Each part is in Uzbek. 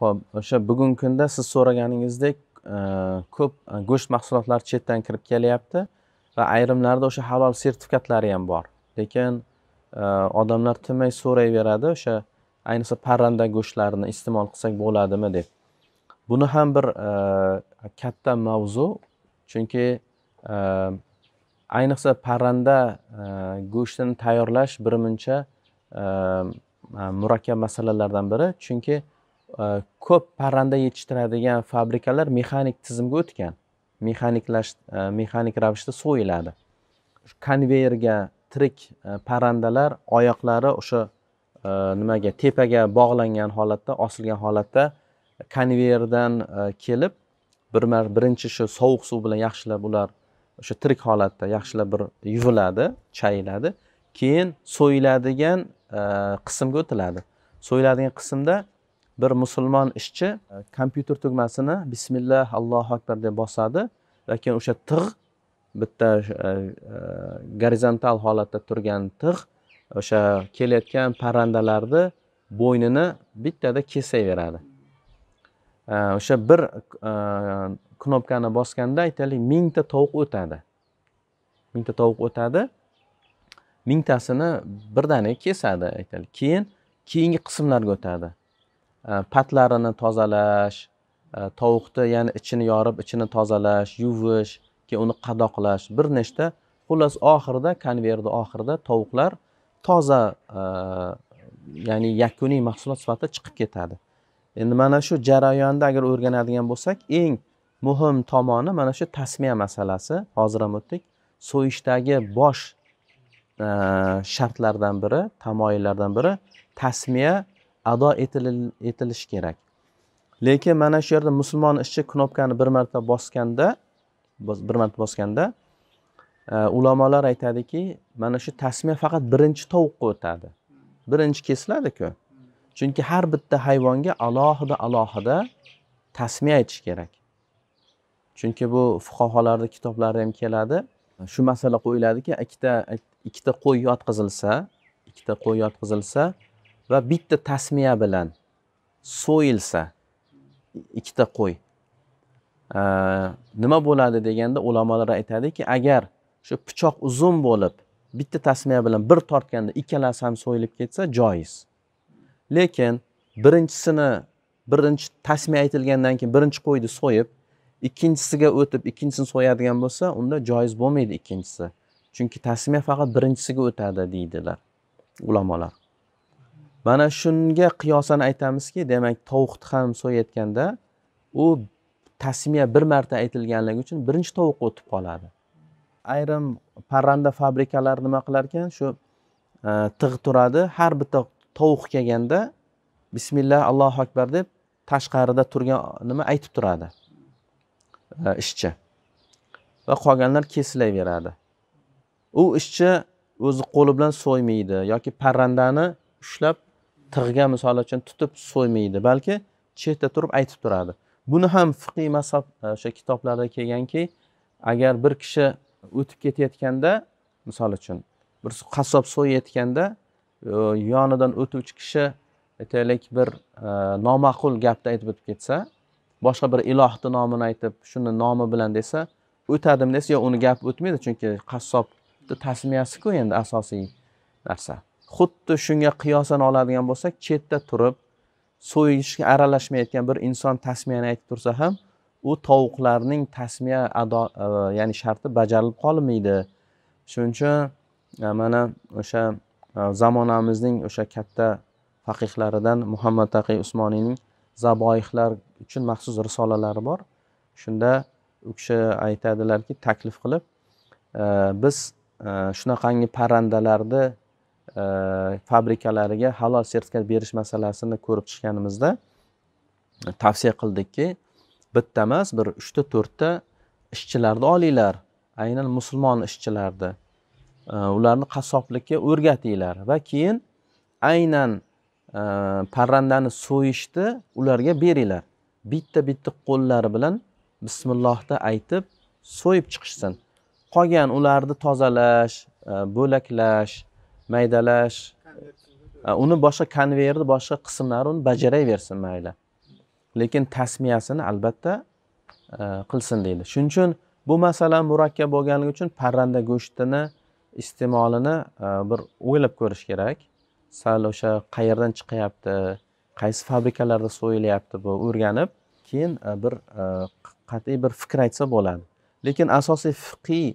ho'p o'sha bugungi kunda siz so'raganingizdek ko'p e, go'sht mahsulotlari chetdan kirib kelyapti va ayrimlarida o'sha halol sertifikatlari ham bor lekin e, odamlar tinmay so'rayveradi o'sha ayniqsa parranda go'shtlarini iste'mol qilsak bo'ladimi deb buni ham bir e, katta mavzu chunki ayniqsa parranda go'shtini tayyorlash birmuncha murakkab masalalardan biri chunki ko'p parranda yetishtiradigan fabrikalar mexanik tizimga o'tgan mexaniklash mexanik ravishda so'yiladi konveyerga tirik parrandalar oyoqlari o'sha nimaga tepaga bog'langan holatda osilgan holatda konveyerdan kelib bir birinchi shu sovuq suv bilan yaxshilab ular o'sha tirik holatda yaxshilab bir yuviladi chayiladi keyin so'yiladigan qismga o'tiladi so'yiladigan qismda bir musulmon ishchi e, kompyuter tugmasini bismillah allohu akbar deb bosadi lekin o'sha tig' bitta e, e, gorizontal holatda turgan tig' o'sha kelayotgan parrandalarni bo'ynini bittada kesaveradi o'sha bir knopkani bosganda aytaylik mingta tovuq o'tadi mingta tovuq o'tadi mingtasini birdaniga kesadi aytaylik keyin keyingi qismlarga o'tadi Э, patlarini tozalash э, tovuqni ya'ni ichini yorib ichini tozalash yuvish keyin uni qadoqlash bir nechta xullas oxirida konvertni oxirida tovuqlar toza e, ya'ni yakuniy mahsulot sifatida chiqib ketadi endi mana shu jarayonda agar o'rganadigan bo'lsak eng muhim tomoni mana shu tasmiya masalasi hozir ham o'tdik so'yishdagi bosh e, shartlardan biri tamoyillardan biri tasmiya ado etilishi kerak lekin mana shu yerda musulmon ishchi knopkani bir marta bosganda bir marta bosganda e, ulamolar aytadiki mana shu tasmiya faqat birinchi tovuqqa o'tadi birinchi kesiladiku chunki har bitta hayvonga alohida alohida tasmiya aytish kerak chunki bu fuqarolarni kitoblari ham keladi shu masala qo'yiladiki ikkita ikkita qo'y yotqizilsa ikkita qo'y yotqizilsa va bitta tasmiya bilan so'yilsa ikkita qo'y nima bo'ladi deganda ulamolar aytadiki agar shu pichoq uzun bo'lib bitta tasmiya bilan bir tortganda ikkalasi ham so'yilib ketsa joiz lekin birinchisini birinchi tasmiya aytilgandan keyin birinchi qo'yni so'yib ikkinchisiga o'tib ikkinchisini so'yadigan bo'lsa unda joiz bo'lmaydi ikkinchisi chunki tasmiya faqat birinchisiga o'tadi deydilar ulamolar mana shunga qiyosan aytamizki demak tovuqni ham so'yayotganda u tasmiya bir marta aytilganligi uchun birinchi tovuq o'tib qoladi ayrim parranda fabrikalari nima qilar ekan shu e, tig' turadi har bitta tovuq kelganda bismillah allohu akbar deb tashqarida turgan nima aytib turadi e, ishchi va qolganlar kesilaveradi u ishchi o'zi qo'li bilan so'ymaydi yoki parrandani ushlab tig'ga misol uchun tutib so'ymaydi balki chetda turib aytib turadi buni ham fiqiy masab e, o'sha kitoblarda kelganki agar bir kishi o'tib ketayotganda misol uchun bir qassob so'yayotganda e, yonidan o'tuvchi kishi aytaylik bir e, noma'qul gapni aytib o'tib ketsa boshqa bir ilohni nomini aytib shuni nomi bilan desa o'tadim desa yo'q uni gapi o'tmaydi chunki qassobni tasmiyasiku endi asosiy narsa xuddi shunga qiyosan oladigan bo'lsak chetda turib so'yishga aralashmayotgan bir inson tasmiyani aytib tursa ham u tovuqlarning tasmiya ado e, ya'ni sharti bajarilib qolmaydi shuning uchun e, mana o'sha e, zamonamizning o'sha katta faqihlaridan muhammad taqiy usmoniyning zaboihlar uchun maxsus risolalari bor shunda u kishi aytadilarki taklif qilib biz shunaqangi parrandalarni E, fabrikalariga halol sertifikat berish masalasini ko'rib chiqqanimizda e, tavsiya qildikki bitta emas bir uchta to'rtta ishchilarni olinglar aynan musulmon ishchilarni e, ularni qassoblikka o'rgatinglar va keyin aynan parrandani so'yishni ularga beringlar bitta bitta qo'llari bilan bismillohni aytib so'yib chiqishsin qolgan ularni tozalash bo'laklash maydalash uni boshqa konveyerni boshqa qismlari uni bajaraversin mayli lekin tasmiyasini albatta e, qilsin deydi shuning uchun bu masala murakkab bo'lganligi uchun parranda go'shtini iste'molini e, bir o'ylab ko'rish kerak sal o'sha qayerdan chiqyapti qaysi fabrikalarda so'yilyapti bu o'rganib keyin e, bir qat'iy bir fikr aytsa bo'ladi lekin asosiy fiqiy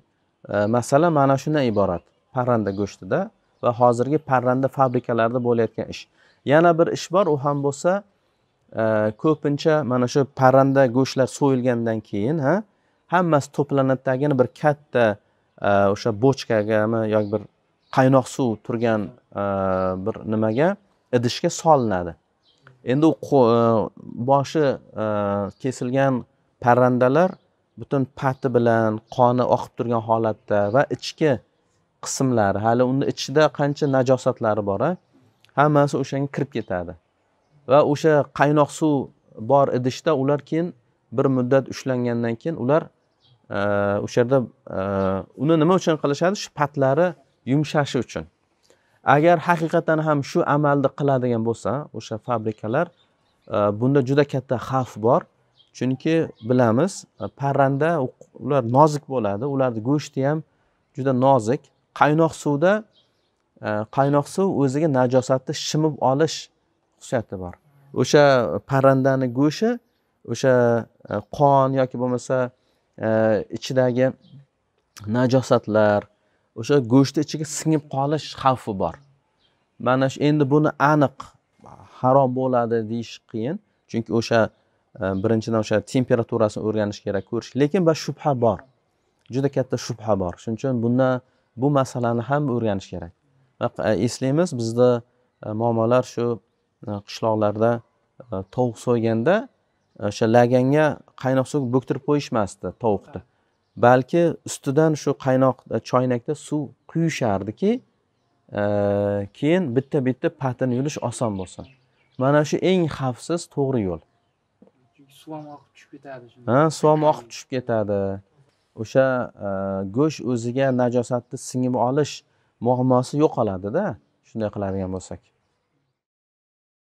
masala mana shundan iborat parranda go'shtida va hozirgi parranda fabrikalarida bo'layotgan ish yana bir ish bor u ham bo'lsa e, ko'pincha mana shu parranda go'shtlar so'yilgandan keyin ha hammasi to'planadidagini bir katta e, o'sha bochkagami yoki bir qaynoq suv turgan e, bir nimaga idishga solinadi endi u boshi kesilgan parrandalar butun pati bilan qoni oqib turgan holatda va ichki qismlari hali uni ichida qancha najosatlari bor hammasi o'shanga kirib ketadi va o'sha qaynoq suv bor idishda ular keyin bir muddat ushlangandan keyin ular o'sha e, yerda e, uni nima uchun qilishadi shu patlari yumshashi uchun agar haqiqatdan ham shu amalni qiladigan bo'lsa o'sha fabrikalar e, bunda juda katta xavf bor chunki bilamiz parranda ular nozik bo'ladi ularni go'shti ham juda nozik qaynoq suvda e, qaynoq suv o'ziga najosatni shimib olish xususiyati bor o'sha parrandani go'shti o'sha e, qon yoki bo'lmasa e, ichidagi najosatlar o'sha go'shtni ichiga singib qolish xavfi bor mana shu endi buni aniq harom bo'ladi deyish qiyin chunki o'sha birinchidan o'sha temperaturasini o'rganish kerak ko'rish lekin bir shubha bor juda katta shubha bor shuning uchun bundan bu masalani ham o'rganish kerak e, eslaymiz bizda e, momolar shu e, qishloqlarda tovuq so'yganda o'sha laganga qaynoq suv bo'ktirib qo'yishmasdi tovuqni balki ustidan shu qaynoq choynakda suv quyishardiki keyin bitta bitta patini yulish oson bo'lsin mana shu eng xavfsiz to'g'ri yo'l suv ham oqib tushib ketadi ha suv ham oqib tushib ketadi o'sha e, go'sht o'ziga najosatni singib olish muammosi yo'qoladida shunday qiladigan bo'lsak